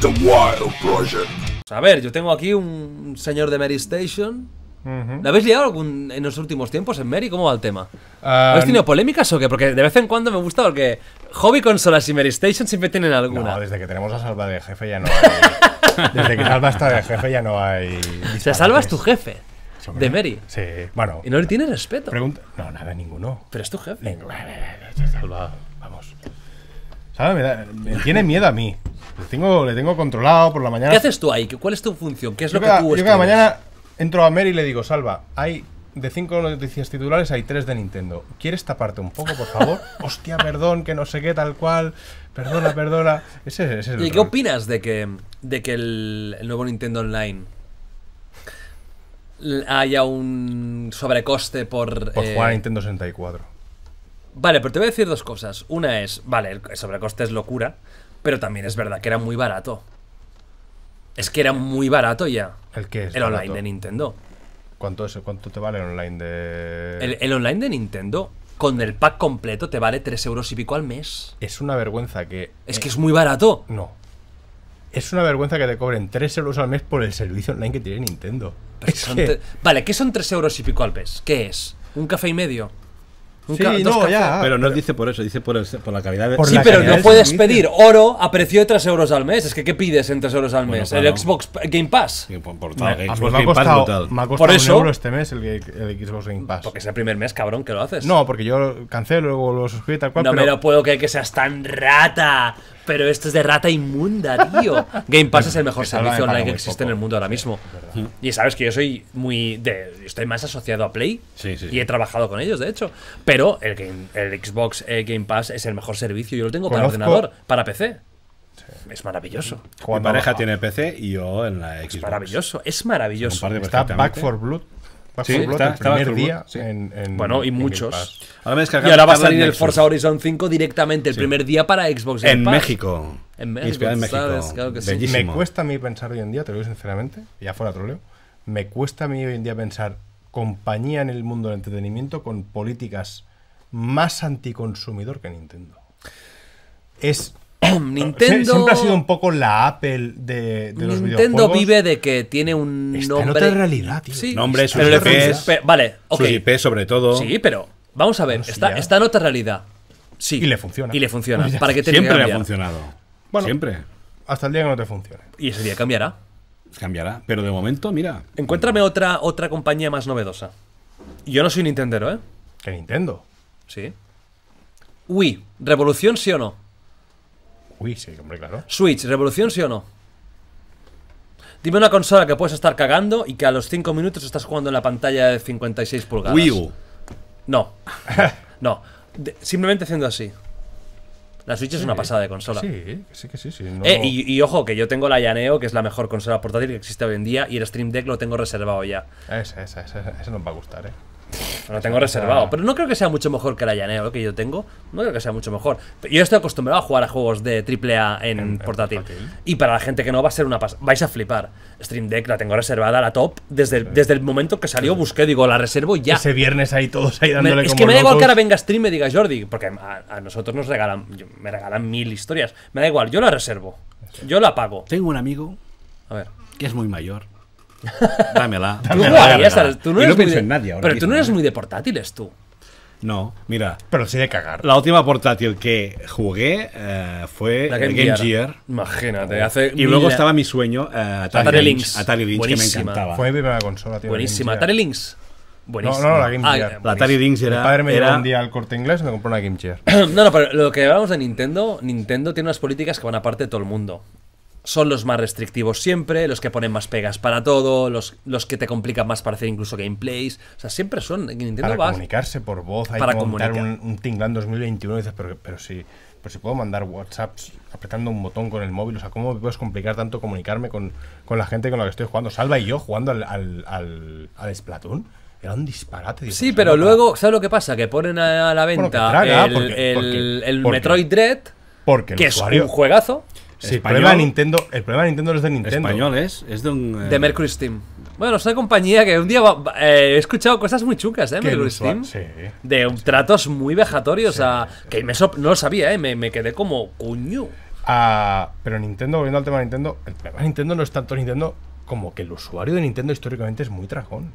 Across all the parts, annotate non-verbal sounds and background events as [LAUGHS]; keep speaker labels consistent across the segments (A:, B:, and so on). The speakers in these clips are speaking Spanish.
A: The A ver, yo tengo aquí un señor de Mary Station. ¿La habéis liado algún, en los últimos tiempos en Mary? ¿Cómo va el tema? ¿Habéis tenido polémicas o qué? Porque de vez en cuando me gusta porque hobby consolas y Mary Station siempre tienen alguna. desde que tenemos a Salva de jefe ya no hay. desde que Salva está de jefe ya no hay. O Salva es tu jefe. De Mary. Sí,
B: bueno. Y no le tienes respeto. No, nada, ninguno. Pero
A: es tu jefe. Salva, vamos.
B: ¿Sabes? me, da... me tiene miedo a mí. Le tengo, le tengo controlado por la mañana. ¿Qué haces tú ahí? ¿Cuál es tu función? ¿Qué es lo cada, que tú Yo mañana entro a Mer y le digo, Salva, hay de cinco noticias titulares hay tres de Nintendo. ¿Quieres taparte un poco, por favor? [LAUGHS] Hostia, perdón, que no sé qué, tal cual. Perdona, perdona. ¿Y qué
A: opinas de que, de que el, nuevo Nintendo Online haya un sobrecoste por... Por eh, jugar a
B: Nintendo 64.
A: Vale, pero te voy a decir dos cosas. Una es, vale, el sobrecoste es locura. Pero también es verdad que era muy barato. Es que era muy barato ya. ¿El que es? El online de Nintendo. ¿Cuánto, es, ¿Cuánto te vale el online de.? El, online de Nintendo, con el pack completo, te vale 3 euros y pico al mes. Es una vergüenza que. Es eh, que es muy barato.
B: No. Es una vergüenza que te cobren 3 euros al mes por el servicio online que tiene Nintendo.
A: Vale, ¿qué son 3 euros y pico al mes? ¿Qué es? ¿Un café y medio? Sí, no, ya.
C: Pero no pero... dice por eso, dice por, la calidad de... por Sí, pero no puedes pedir
A: oro a precio de 3 euros al mes. Es que, ¿qué pides en 3 euros al mes? El Xbox Game Pass. por, me, Game Pass, me un euro
B: este mes el, Xbox Game Pass. Porque es el primer mes, cabrón, que lo haces. No, porque yo cancelo, luego lo suscribo tal cual. No me lo
A: puedo creer que seas tan rata. Pero esto es de rata inmunda, tío. Game Pass es el mejor servicio online que existe en el mundo ahora mismo. y sabes que yo soy muy. De, estoy más asociado a Play. y he trabajado con ellos, de hecho. Pero el, el Xbox Game Pass es el mejor servicio. Yo lo tengo para ordenador, para PC. Es maravilloso. Mi pareja
C: tiene PC y yo en la Xbox. Es
A: maravilloso, es maravilloso.
B: Está Back for Blood
A: el primer día en, Bueno, y muchos. Ahora y ahora va a salir el Forza Horizon 5 directamente el primer día para Xbox Game en México. En México. En Me
B: cuesta a mí pensar hoy en día, te lo digo sinceramente, ya fuera troleo, me cuesta a mí hoy en día pensar compañía en el mundo del entretenimiento con políticas más anticonsumidor que Nintendo. Es [COUGHS] Nintendo. Siempre ha sido un poco la Apple de, los videojuegos. Nintendo vive
A: de que tiene un nombre. En realidad, nombre, vale, ok. sobre todo. Sí, pero vamos a ver. Está, está, en otra realidad. Sí. Y le funciona. Y le funciona. [LAUGHS] ¿Para que Siempre le ha funcionado. Siempre. Hasta el día que no te funcione. Y ese día
C: cambiará. Cambiará. Pero de momento, mira.
A: Encuéntrame otra, otra compañía más novedosa. Yo no soy Nintendero, ¿eh? ¿Que Nintendo? Sí. Uy, ¿revolución sí o no? sí, hombre, claro. Switch, ¿revolución sí o no? Dime una consola que puedes estar cagando y que a los 5 minutos estás jugando en la pantalla de 56 pulgadas. Wii U. No. [LAUGHS] No. simplemente haciendo así. La Switch es una pasada de consola. Sí, sí, sí, sí. Eh, y, ojo, que yo tengo la Yaneo, que es la mejor consola portátil que existe hoy en día, y el Stream Deck lo tengo reservado ya.
B: Ese, ese, ese, ese nos va a gustar, eh.
A: Lo tengo reservado. Pero no creo que sea mucho mejor que la lo que yo tengo. No creo que sea mucho mejor. Yo estoy acostumbrado a jugar a juegos de AAA en, en portátil. Y para la gente que no, va a ser una pasada. Vais a flipar. Stream Deck la tengo reservada, la top. Desde, desde el momento que salió, busqué, digo, la reservo ya. Ese viernes ahí todos ahí dándole Es que me da igual que ahora venga stream me diga Jordi. Porque a, a nosotros nos regalan, me regalan mil historias. Me da igual, yo la reservo. Yo la pago. Tengo un amigo. A ver. Que es muy mayor [LAUGHS] Dámela. Tú, no, nadie Pero tú no eres muy de portátiles, tú.
C: No, mira. Pero sí de cagar. La última portátil que jugué eh, fue la Game, Gear. Imagínate. Oh. y luego estaba mi sueño eh, Atari, Lynx Atari Buenísima. que me encantaba. Fue mi primera consola, tío. Buenísima. Atari
A: Links. Buenísima. No, no, la Game Gear. la Atari Links era. padre me llevó un día al
B: corte inglés y me compró una Game Gear.
A: [COUGHS] no, no, pero lo que hablamos de Nintendo, Nintendo tiene unas políticas que van aparte de todo el mundo son los más restrictivos siempre, los que ponen más pegas para todo, los, los que te complican más para hacer incluso gameplays. O sea, siempre son. Nintendo para
B: comunicarse por voz, hay para que montar un, un Tinglan 2021 y dices, pero, Si, si puedo mandar WhatsApps apretando un botón con el móvil, o sea, ¿cómo me puedes complicar tanto comunicarme con, la gente con la que estoy jugando? Salva y yo jugando al, al, Splatoon. Era un disparate. Digo, sí, pero luego, ¿sabes
A: lo que pasa? Que ponen a la venta el, Metroid Dread, que es un juegazo. Sí, el, problema de
C: Nintendo, el problema de Nintendo no es de Nintendo. Español es, de un. Eh, Mercury Steam.
A: Bueno, soy una compañía que un día eh, he escuchado cosas muy chucas, ¿eh? Mercury Steam. de tratos muy vejatorios a. Que me no lo sabía, ¿eh? Me, quedé como cuñu. Ah,
B: pero Nintendo, volviendo al tema de Nintendo, el problema de Nintendo no es tanto Nintendo como que el usuario de Nintendo históricamente es muy trajón.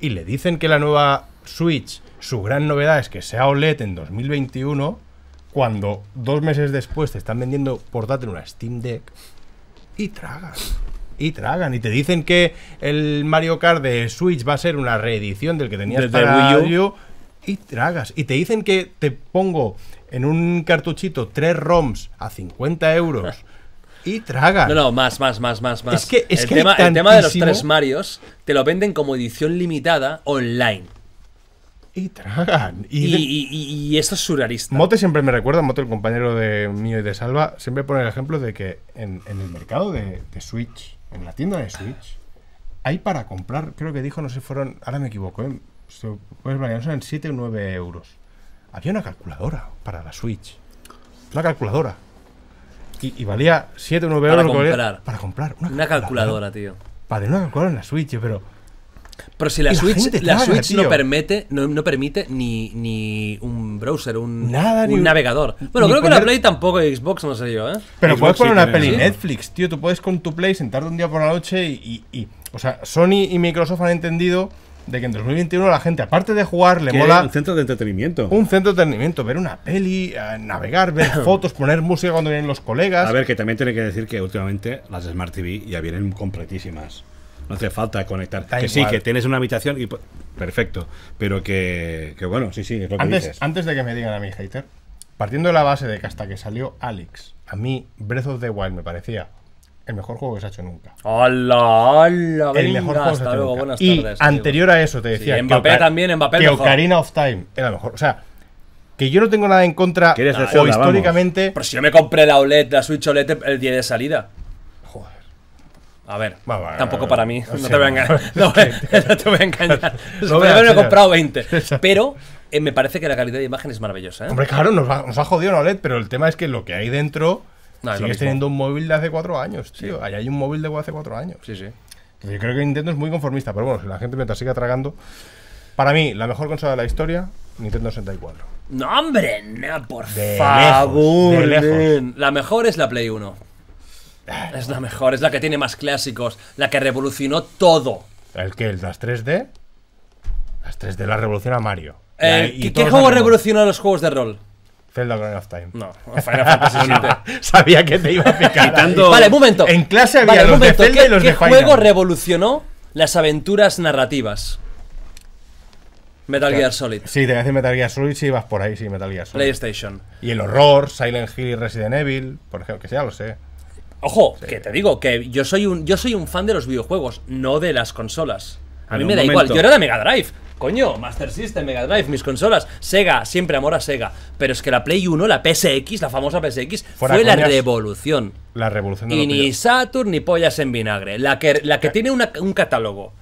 B: Y le dicen que la nueva Switch, su gran novedad es que sea OLED en 2021 cuando dos meses después te están vendiendo portátil una Steam Deck y tragas, Y tragan. Y te dicen que el Mario Kart de Switch va a ser una reedición del que tenías para Wii U. Y tragas. Y te dicen que te pongo en un cartuchito tres ROMs a 50 euros.
A: y tragan. No, no, más, más, más, más, más. Es que, es el tema de los tres Marios te lo venden como edición limitada online y tragan. Y, y, esto es surrealista.
B: Mote siempre me recuerda, Mote, el compañero de mío y de Salva, siempre pone el ejemplo de que en, el mercado de, Switch, en la tienda de Switch, hay para comprar, creo que dijo, no sé, fueron, ahora me equivoco, ¿eh? pues son 7 o 9 euros. Había una calculadora para la Switch. Una calculadora. Y, valía 7 o 9 euros para comprar. para comprar.
A: Una calculadora, tío. Para
B: tío. Para una calculadora en la Switch, pero pero si la, Switch, no,
A: permite, no, permite ni, ni, un browser, un, navegador. Bueno, creo que la Play tampoco, Xbox no sé yo, ¿eh? Pero puedes poner una peli Netflix,
B: tío. Tú puedes con tu Play sentarte un día por la noche y, O sea, Sony y Microsoft han entendido de que en 2021 la gente, aparte de jugar, le mola. Un
C: centro de entretenimiento. Un centro de entretenimiento, ver una
B: peli, eh, navegar, ver
C: [COUGHS] fotos, poner música cuando vienen los colegas. A ver, que también tiene que decir que últimamente las Smart TV ya vienen completísimas no hace falta conectar. que sí, que tienes una habitación y perfecto, pero que, que bueno, sí, sí, es lo antes, que dices.
B: Antes de que me digan a mí, hater, partiendo de la base de que hasta que salió Alex, a mí Breath of the Wild me parecía el mejor juego que se ha hecho nunca.
A: ¡Hala, hala! El mejor juego hasta luego, y anterior a eso te decía que también, Mbappé que mejor. Ocarina
B: of Time era mejor, o sea, que yo no tengo nada en contra o históricamente.
A: Pero si yo me compré la OLED, la Switch OLED el día de salida. A ver, tampoco para mí. [LAUGHS] [LAUGHS] No, te voy a engañar. [LAUGHS] No, no, te voy a engañar. No voy comprado 20. Pero eh, me parece que la calidad de imagen es maravillosa. ¿eh? Hombre, claro, nos,
B: ha jodido la OLED, pero el tema es que lo que hay dentro. No, teniendo un móvil de hace cuatro años, tío. Sí. Ahí hay un móvil de hace cuatro años. Sí, sí. Yo creo que Nintendo es muy conformista, pero bueno, si la gente mientras sigue tragando. Para mí, la mejor consola de la historia, Nintendo 64.
A: No, hombre, por favor. La mejor es la Play 1. Es la mejor, es la que tiene más clásicos, la que revolucionó todo. ¿El
B: qué? ¿Las 3D? Las 3D las revoluciona Mario. Eh, y ¿Qué, juego revolucionó
A: los juegos de rol? Zelda Grand of Time. No, Final Fantasy VII. [LAUGHS] Sabía que te iba a picar. Vale, momento. En clase había los de Zelda ¿Qué, y los de Final? juego revolucionó las aventuras narrativas? Metal Gear Solid.
B: Sí, te voy a decir Metal Gear Solid si vas por ahí, sí, Metal Gear Solid. PlayStation. Y el horror, Silent Hill y Resident Evil, por ejemplo, que sea, lo sé.
A: Ojo, que te digo, que yo soy un yo soy un fan de los videojuegos, no de las consolas. A mí me da igual, yo era de Mega Drive. Coño, Master System, Mega Drive, mis consolas, Sega, siempre amor a Sega. Pero es que la Play 1, la PSX, la famosa PSX, fue la revolución.
B: La revolución de Y ni
A: Saturn ni pollas en vinagre. La que, la que eh. tiene un catálogo.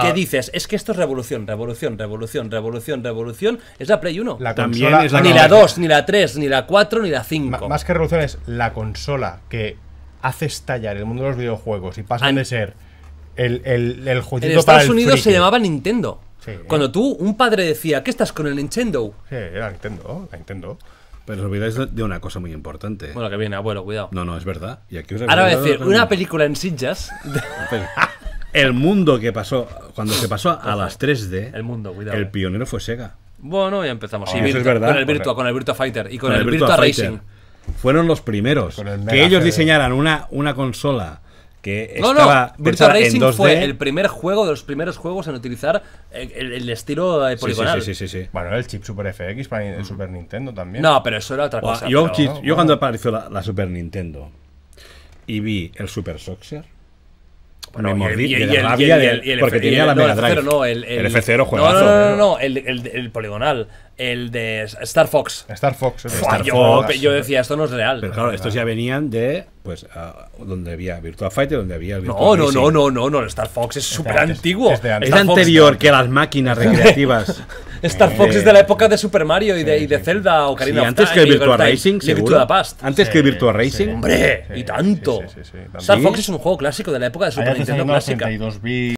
A: Que dices? Es que esto es revolución, revolución, revolución, revolución, revolución. Es la Play 1. La También consola, es la ni la 2, ni la 3, ni la 4, ni la
B: 5. más que revolución es la consola que hace estallar el mundo de los videojuegos y pasan de ser el, el, el jueguito En Estados
A: Unidos se llamaba Nintendo. ¿eh? Cuando tú, un padre decía, ¿qué estás con el Nintendo? Sí, era
C: Nintendo, la Nintendo. Pero os olvidáis de una cosa muy importante. Bueno, que viene, abuelo, cuidado. No, no, es verdad. Ahora voy a decir, una
A: película en sit-jazz
C: el mundo que pasó, cuando se pasó a las 3D, el, mundo, cuidado, el pionero fue Sega. Bueno, ya empezamos. Sí, ah, Con el Virtua, con el Virtua Fighter y con, el, Virtua, Racing fueron los primeros. Que ellos diseñaran una, una consola que estaba no, Racing fue el
A: primer juego de los primeros juegos en utilizar el, estilo eh, poligonal. Sí, sí, sí,
C: Bueno,
B: el chip Super FX para el mm.
C: Super Nintendo también. No, pero eso era otra cosa. Yo, cuando apareció la, Super Nintendo y vi el Super Soxer bueno, me mordí y el, el, F0 juegazo. No, no,
A: no, el, poligonal. El de Star Fox. Star Fox. Star yo, Fox. yo, decía, esto no es real. Pero claro, estos ya
C: venían de, pues, donde había Virtua Fighter, donde había Virtua no, no,
A: no, no, no, no, Star Fox es súper antiguo. Es, anterior que que las
C: máquinas [LAUGHS] recreativas.
A: Star Fox eh, es de la época de Super Mario y de, y de Zelda o Karina sí, antes que Virtua Racing, seguro. Antes que Virtua Racing. Hombre, y tanto. Star Fox es un juego clásico de la época de Super Nintendo clásica.